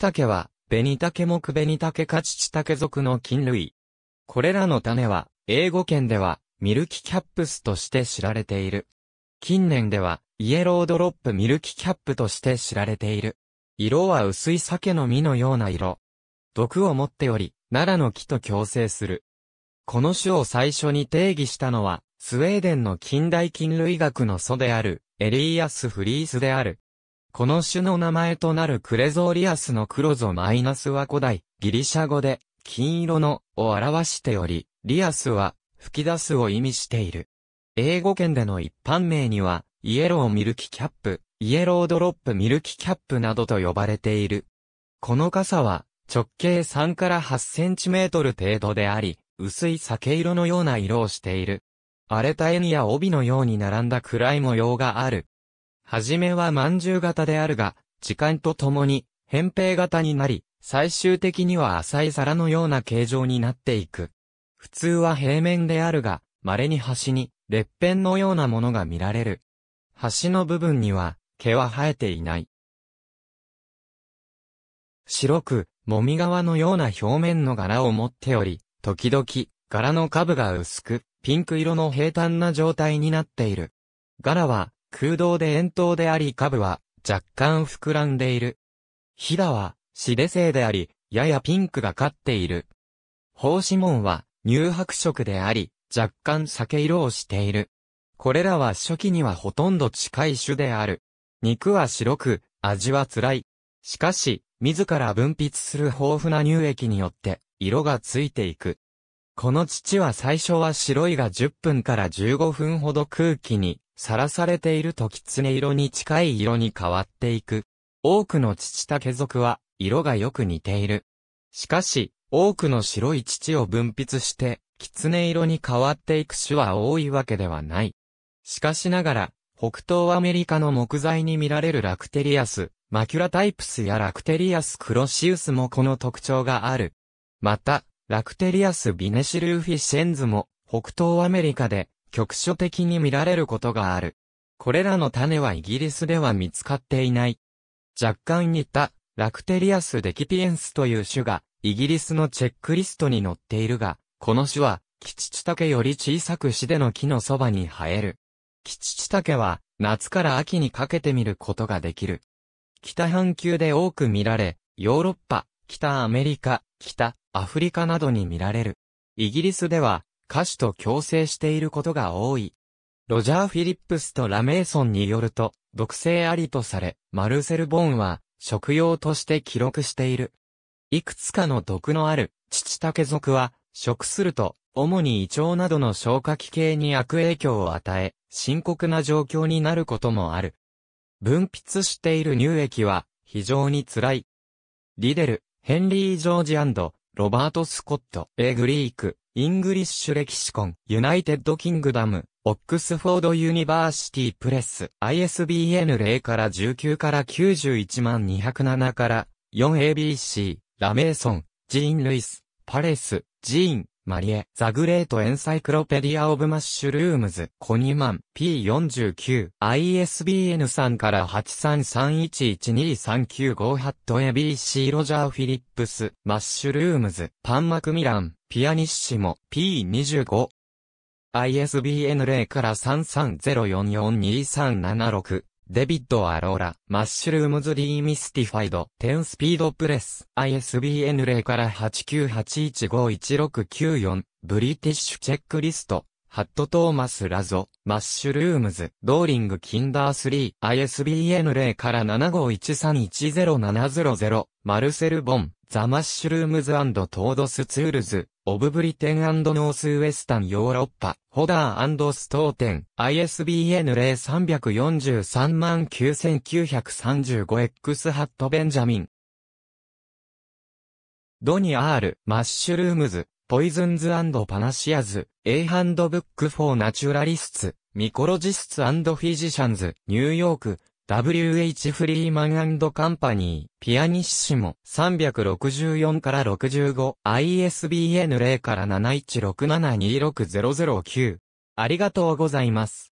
竹は、紅竹木紅竹かタ竹属の菌類。これらの種は、英語圏では、ミルキキャップスとして知られている。近年では、イエロードロップミルキキャップとして知られている。色は薄い鮭の実のような色。毒を持っており、奈良の木と共生する。この種を最初に定義したのは、スウェーデンの近代菌類学の祖である、エリーアス・フリースである。この種の名前となるクレゾーリアスのクロゾマイナスは古代、ギリシャ語で、金色のを表しており、リアスは、吹き出すを意味している。英語圏での一般名には、イエローミルキキャップ、イエロードロップミルキキャップなどと呼ばれている。この傘は、直径3から8センチメートル程度であり、薄い酒色のような色をしている。荒れた絵にや帯のように並んだ暗い模様がある。はじめは饅頭型であるが、時間とともに、扁平型になり、最終的には浅い皿のような形状になっていく。普通は平面であるが、稀に端に、裂片のようなものが見られる。端の部分には、毛は生えていない。白く、もみ皮のような表面の柄を持っており、時々、柄の下部が薄く、ピンク色の平坦な状態になっている。柄は、空洞で円筒であり下部は若干膨らんでいる。ひだは、しで性であり、ややピンクがかっている。胞子紋は、乳白色であり、若干酒色をしている。これらは初期にはほとんど近い種である。肉は白く、味は辛い。しかし、自ら分泌する豊富な乳液によって、色がついていく。この乳は最初は白いが10分から15分ほど空気にさらされていると狐色に近い色に変わっていく。多くの父竹属は、色がよく似ている。しかし、多くの白い乳を分泌して、狐色に変わっていく種は多いわけではない。しかしながら、北東アメリカの木材に見られるラクテリアス、マキュラタイプスやラクテリアスクロシウスもこの特徴がある。また、ラクテリアスビネシルーフィシェンズも、北東アメリカで、局所的に見られることがある。これらの種はイギリスでは見つかっていない。若干似た、ラクテリアスデキピエンスという種が、イギリスのチェックリストに載っているが、この種は、キチチタケより小さくシでの木のそばに生える。キチチタケは、夏から秋にかけて見ることができる。北半球で多く見られ、ヨーロッパ、北アメリカ、北アフリカなどに見られる。イギリスでは、歌手と共生していることが多い。ロジャー・フィリップスとラメイソンによると、毒性ありとされ、マルセル・ボーンは、食用として記録している。いくつかの毒のある、チチタケ属は、食すると、主に胃腸などの消化器系に悪影響を与え、深刻な状況になることもある。分泌している乳液は、非常に辛い。リデル、ヘンリー・ジョージロバート・スコット、エグリーク、イングリッシュ歴史コン、ユナイテッドキングダム、オックスフォードユニバーシティプレス、ISBN 0から19から91万207から 4ABC、ラメーソン、ジーン・ルイス、パレス、ジーン、マリエ、ザグレートエンサイクロペディアオブマッシュルームズ、コニマン、P49、ISBN 3から8331123958ハット ABC ロジャー・フィリップス、マッシュルームズ、パン・マクミラン、ピアニッシモ、P25。ISBN 0から3 3 0 4 4 2 3 7 6デビッド・アローラ、マッシュルームズ・ィーミスティファイド、10スピードプレス、ISBN 0から898151694、ブリティッシュチェックリスト、ハット・トーマス・ラゾ、マッシュルームズ、ドーリング・キンダー3、ISBN 0から751310700、マルセル・ボン。ザ・マッシュルームズトードスツールズ、オブブリテンノースウエスタンヨーロッパ、ホダーストーテン、ISBN 03439935X ハットベンジャミン。ドニアール、マッシュルームズ、ポイズンズパナシアズ、A ハンドブックフォーナチュラリスツ、ミコロジスツフィジシャンズ、ニューヨーク、W.H. フリーマンカンパニー、ピアニッシモ、364から65、ISBN 0から7167260009。ありがとうございます。